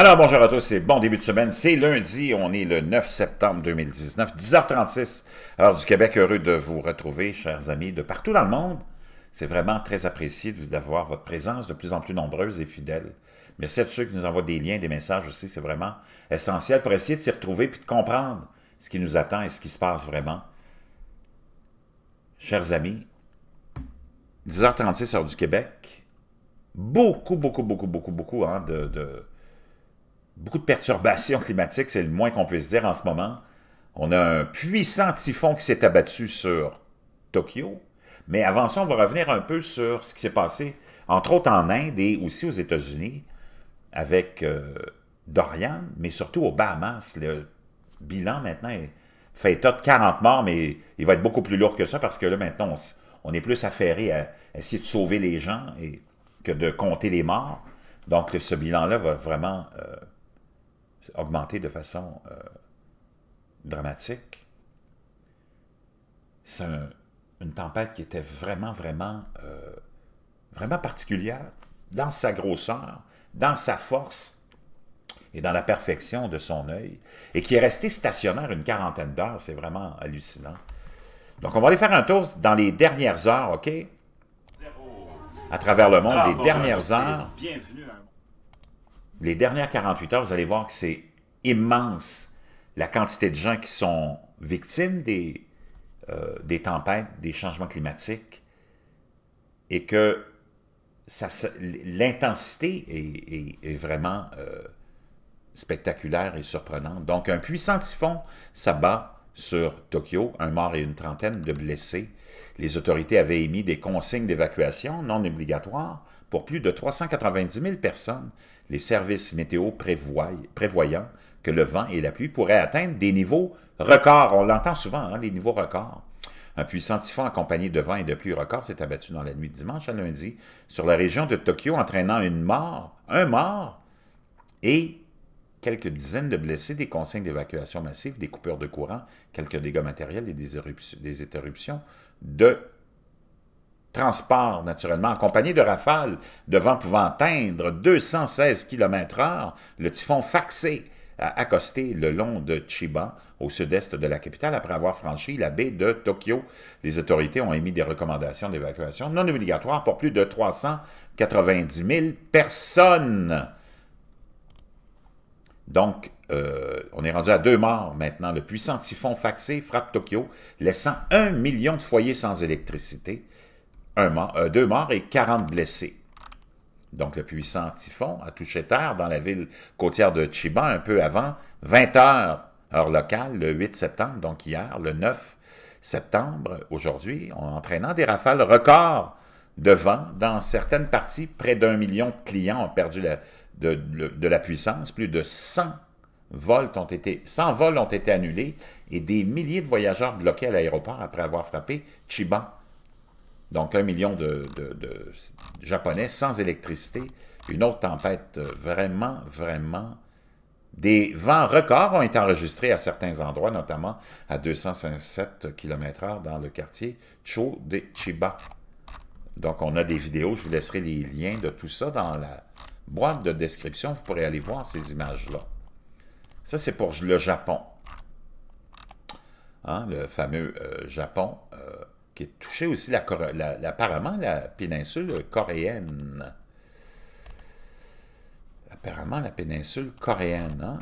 Alors, bonjour à tous c'est bon début de semaine. C'est lundi, on est le 9 septembre 2019, 10h36, heure du Québec. Heureux de vous retrouver, chers amis, de partout dans le monde. C'est vraiment très apprécié d'avoir votre présence de plus en plus nombreuse et fidèle. Merci à tous ceux qui nous envoient des liens, des messages aussi. C'est vraiment essentiel pour essayer de s'y retrouver puis de comprendre ce qui nous attend et ce qui se passe vraiment. Chers amis, 10h36, heure du Québec. Beaucoup, beaucoup, beaucoup, beaucoup, beaucoup hein, de beaucoup de perturbations climatiques, c'est le moins qu'on puisse dire en ce moment. On a un puissant typhon qui s'est abattu sur Tokyo. Mais avant ça, on va revenir un peu sur ce qui s'est passé, entre autres en Inde et aussi aux États-Unis, avec euh, Dorian, mais surtout aux Bahamas. Le bilan maintenant fait état de 40 morts, mais il va être beaucoup plus lourd que ça parce que là, maintenant, on, est plus affairé à, essayer de sauver les gens que de compter les morts. Donc, ce bilan-là va vraiment euh, augmenté de façon euh, dramatique. C'est une tempête qui était vraiment, vraiment, euh, vraiment particulière dans sa grosseur, dans sa force et dans la perfection de son œil, et qui est restée stationnaire une quarantaine d'heures. C'est vraiment hallucinant. Donc, on va aller faire un tour dans les dernières heures, OK? À travers le monde, ah, les dernières ben, heures. Bienvenue à les dernières 48 heures, vous allez voir que c'est immense la quantité de gens qui sont victimes des, euh, des tempêtes, des changements climatiques, et que l'intensité est, vraiment euh, spectaculaire et surprenante. Donc, un puissant typhon s'abat sur Tokyo, un mort et une trentaine de blessés, les autorités avaient émis des consignes d'évacuation non obligatoires pour plus de 390 000 personnes, les services météo prévoyant que le vent et la pluie pourraient atteindre des niveaux records. On l'entend souvent, hein, les niveaux records. Un puissant typhon accompagné de vent et de pluie records s'est abattu dans la nuit de dimanche à lundi sur la région de Tokyo, entraînant une mort, un mort et quelques dizaines de blessés, des consignes d'évacuation massive, des coupures de courant, quelques dégâts matériels et des, éruptions, de transport, naturellement, accompagné de rafales de vent pouvant atteindre 216 km h le typhon Faxé a accosté le long de Chiba, au sud-est de la capitale, après avoir franchi la baie de Tokyo. Les autorités ont émis des recommandations d'évacuation non obligatoires pour plus de 390 000 personnes. Donc, euh, on est rendu à deux morts maintenant. Le puissant typhon faxé frappe Tokyo, laissant un million de foyers sans électricité, un mort, euh, deux morts et 40 blessés. Donc, le puissant typhon a touché terre dans la ville côtière de Chiba un peu avant 20 heures, heure locale, le 8 septembre, donc hier, le 9 septembre, aujourd'hui, en entraînant des rafales records de vent dans certaines parties. Près d'un million de clients ont perdu la, de, la puissance. Plus de 100 vols ont été, vols ont été annulés et des milliers de voyageurs bloqués à l'aéroport après avoir frappé Chiba. Donc, un million de, Japonais sans électricité. Une autre tempête euh, vraiment, vraiment... Des vents records ont été enregistrés à certains endroits, notamment à 257 km/h dans le quartier Cho de Chiba. Donc, on a des vidéos, je vous laisserai les liens de tout ça dans la, boîte de description, vous pourrez aller voir ces images-là. Ça, c'est pour le Japon. Hein, le fameux euh, Japon, euh, qui est touché aussi la, la, apparemment la péninsule coréenne. Apparemment la péninsule coréenne. Hein.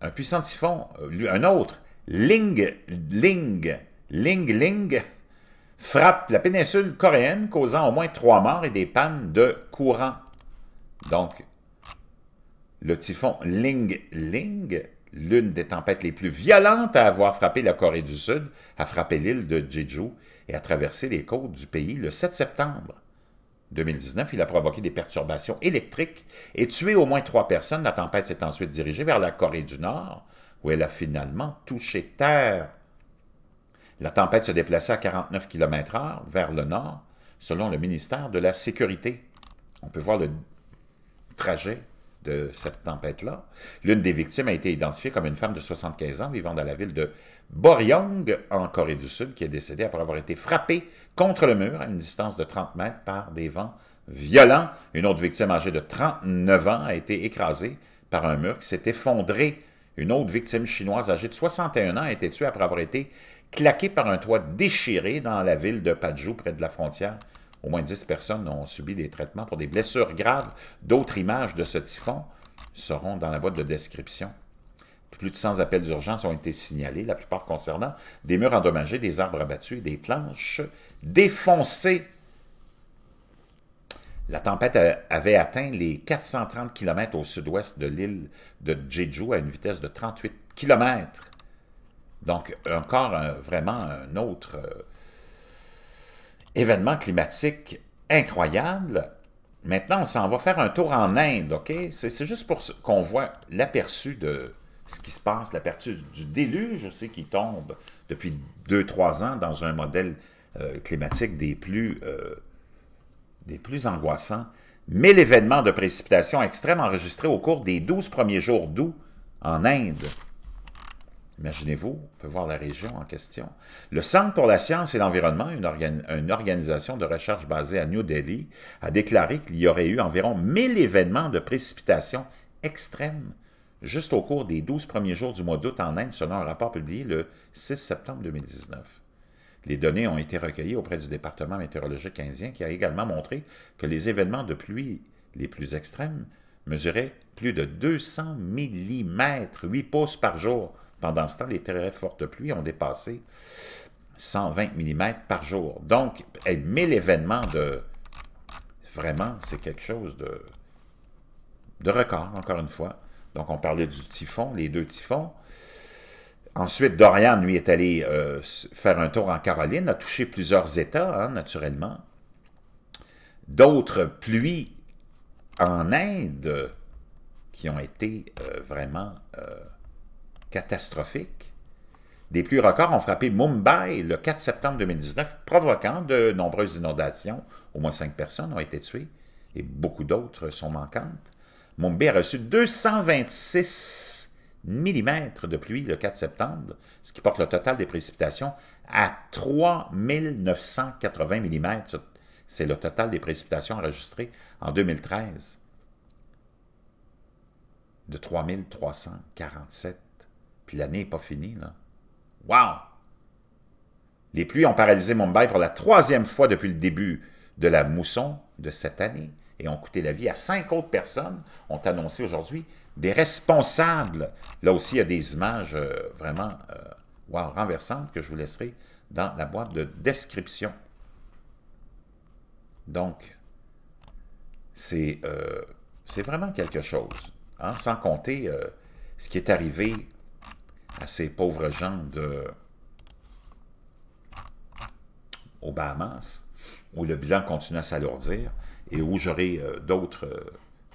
Un puissant typhon, euh, un autre, Ling, Ling, Ling, Ling, frappe la péninsule coréenne, causant au moins trois morts et des pannes de courant donc, le typhon Ling Ling, l'une des tempêtes les plus violentes à avoir frappé la Corée du Sud, a frappé l'île de Jeju et a traversé les côtes du pays le 7 septembre. 2019, il a provoqué des perturbations électriques et tué au moins trois personnes. La tempête s'est ensuite dirigée vers la Corée du Nord, où elle a finalement touché terre. La tempête se déplaçait à 49 km h vers le nord, selon le ministère de la Sécurité. On peut voir le trajet de cette tempête-là. L'une des victimes a été identifiée comme une femme de 75 ans vivant dans la ville de Boryong, en Corée du Sud, qui est décédée après avoir été frappée contre le mur à une distance de 30 mètres par des vents violents. Une autre victime âgée de 39 ans a été écrasée par un mur qui s'est effondré. Une autre victime chinoise âgée de 61 ans a été tuée après avoir été claquée par un toit déchiré dans la ville de Paju, près de la frontière au moins 10 personnes ont subi des traitements pour des blessures graves. D'autres images de ce typhon seront dans la boîte de description. Plus de 100 appels d'urgence ont été signalés, la plupart concernant des murs endommagés, des arbres abattus et des planches défoncées. La tempête avait atteint les 430 km au sud-ouest de l'île de Jeju à une vitesse de 38 km. Donc, encore vraiment un autre euh, événement climatique incroyable. Maintenant, on s'en va faire un tour en Inde, OK? C'est juste pour qu'on voit l'aperçu de ce qui se passe, l'aperçu du déluge aussi qui tombe depuis 2-3 ans dans un modèle euh, climatique des plus, euh, des plus angoissants. mais l'événement de précipitation extrêmes enregistré au cours des 12 premiers jours d'août en Inde. Imaginez-vous, on peut voir la région en question. Le Centre pour la science et l'environnement, une, organisation de recherche basée à New Delhi, a déclaré qu'il y aurait eu environ 1000 événements de précipitations extrêmes juste au cours des 12 premiers jours du mois d'août en Inde, selon un rapport publié le 6 septembre 2019. Les données ont été recueillies auprès du département météorologique indien qui a également montré que les événements de pluie les plus extrêmes mesuraient plus de 200 mm, 8 pouces par jour, pendant ce temps, les très fortes pluies ont dépassé 120 mm par jour. Donc, 1000 événements, l'événement de... Vraiment, c'est quelque chose de... de record, encore une fois. Donc, on parlait du typhon, les deux typhons. Ensuite, Dorian, lui, est allé euh, faire un tour en Caroline, a touché plusieurs États, hein, naturellement. D'autres pluies en Inde qui ont été euh, vraiment euh, catastrophique. Des pluies records ont frappé Mumbai le 4 septembre 2019, provoquant de nombreuses inondations. Au moins cinq personnes ont été tuées et beaucoup d'autres sont manquantes. Mumbai a reçu 226 mm de pluie le 4 septembre, ce qui porte le total des précipitations à 3980 mm. C'est le total des précipitations enregistrées en 2013 de 3347 puis l'année n'est pas finie, là. Wow! Les pluies ont paralysé Mumbai pour la troisième fois depuis le début de la mousson de cette année et ont coûté la vie à cinq autres personnes, ont annoncé aujourd'hui des responsables. Là aussi, il y a des images euh, vraiment euh, wow, renversantes que je vous laisserai dans la boîte de description. Donc, c'est euh, vraiment quelque chose, hein, sans compter ce qui est arrivé à ces pauvres gens de aux Bahamas, où le bilan continue à s'alourdir et où j'aurai euh, d'autres euh,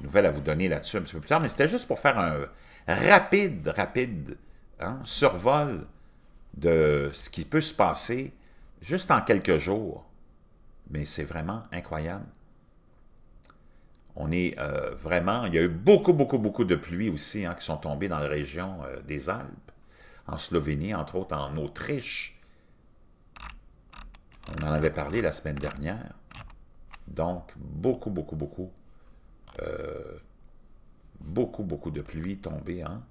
nouvelles à vous donner là-dessus un petit peu plus tard. Mais c'était juste pour faire un rapide, rapide hein, survol de ce qui peut se passer juste en quelques jours. Mais c'est vraiment incroyable. On est euh, vraiment... Il y a eu beaucoup, beaucoup, beaucoup de pluies aussi hein, qui sont tombées dans la région des Alpes en Slovénie, entre autres en Autriche. On en avait parlé la semaine dernière. Donc, beaucoup, beaucoup, beaucoup, euh, beaucoup, beaucoup de pluie tombée. Hein.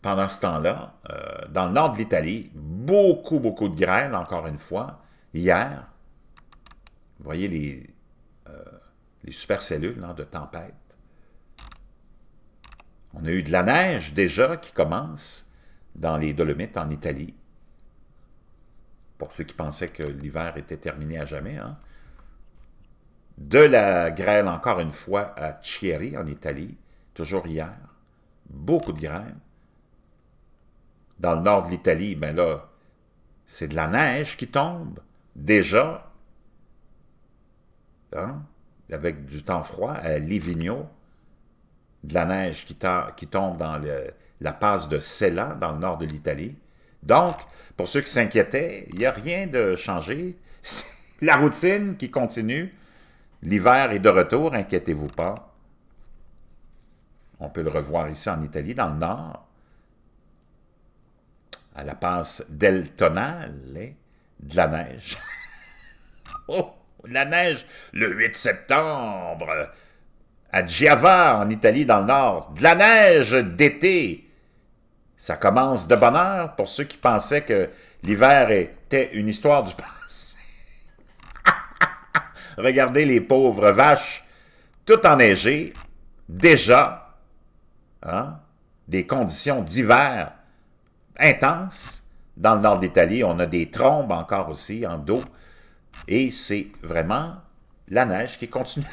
Pendant ce temps-là, euh, dans le nord de l'Italie, beaucoup, beaucoup de grêle, encore une fois. Hier, vous voyez les, euh, les supercellules hein, de tempête. On a eu de la neige déjà qui commence dans les Dolomites en Italie. Pour ceux qui pensaient que l'hiver était terminé à jamais. Hein. De la grêle encore une fois à Chieri en Italie, toujours hier. Beaucoup de grêle. Dans le nord de l'Italie, ben là, c'est de la neige qui tombe déjà. Hein? avec du temps froid à Livigno, de la neige qui, tombe dans la passe de Sella, dans le nord de l'Italie. Donc, pour ceux qui s'inquiétaient, il n'y a rien de changé. la routine qui continue. L'hiver est de retour, inquiétez-vous pas. On peut le revoir ici en Italie, dans le nord, à la passe del Tonale, hein, de la neige. oh, la neige, le 8 septembre, à Giava, en Italie, dans le nord. De la neige d'été. Ça commence de bonne heure pour ceux qui pensaient que l'hiver était une histoire du passé. Regardez les pauvres vaches, tout enneigées, déjà, hein, des conditions d'hiver intenses. Dans le nord d'Italie, on a des trombes encore aussi en dos, et c'est vraiment la neige qui continue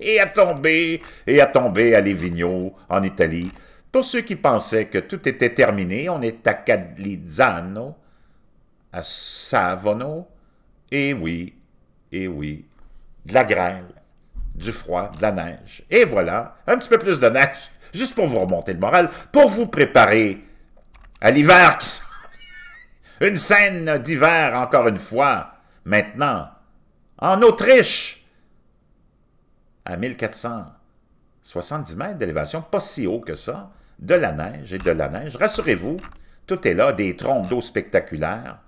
et à tomber, et à tomber à Livigno, en Italie. Pour ceux qui pensaient que tout était terminé, on est à Calizzano, à Savono, et oui, et oui, de la grêle, du froid, de la neige. Et voilà, un petit peu plus de neige, juste pour vous remonter le moral, pour vous préparer à l'hiver qui Une scène d'hiver, encore une fois, maintenant, en Autriche, à 1470 mètres d'élévation, pas si haut que ça, de la neige et de la neige. Rassurez-vous, tout est là, des trompes d'eau spectaculaires.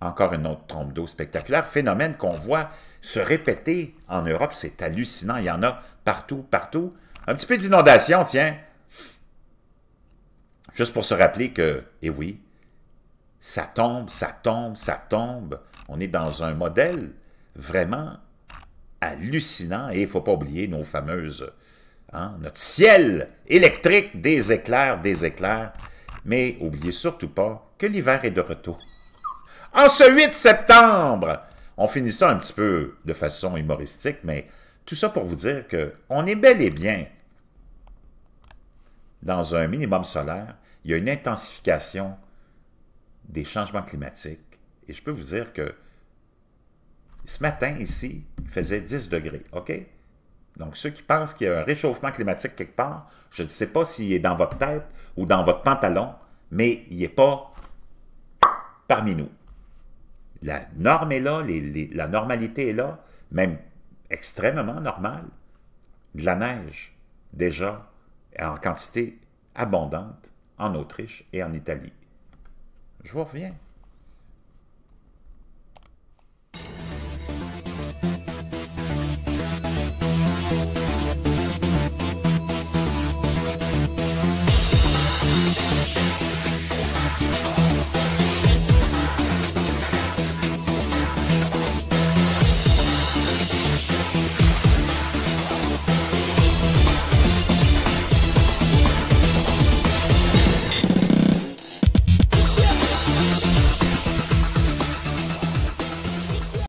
Encore une autre trompe d'eau spectaculaire, phénomène qu'on voit se répéter en Europe, c'est hallucinant, il y en a partout, partout. Un petit peu d'inondation, tiens. Juste pour se rappeler que, eh oui, ça tombe, ça tombe, ça tombe. On est dans un modèle vraiment hallucinant. Et il ne faut pas oublier nos fameuses, hein, notre ciel électrique, des éclairs, des éclairs. Mais oubliez surtout pas que l'hiver est de retour. En ce 8 septembre, on finit ça un petit peu de façon humoristique, mais tout ça pour vous dire qu'on est bel et bien dans un minimum solaire. Il y a une intensification des changements climatiques. Et je peux vous dire que ce matin, ici, il faisait 10 degrés, OK? Donc, ceux qui pensent qu'il y a un réchauffement climatique quelque part, je ne sais pas s'il est dans votre tête ou dans votre pantalon, mais il n'est pas parmi nous. La norme est là, les, la normalité est là, même extrêmement normale. De la neige, déjà, en quantité abondante en Autriche et en Italie. Je vous reviens.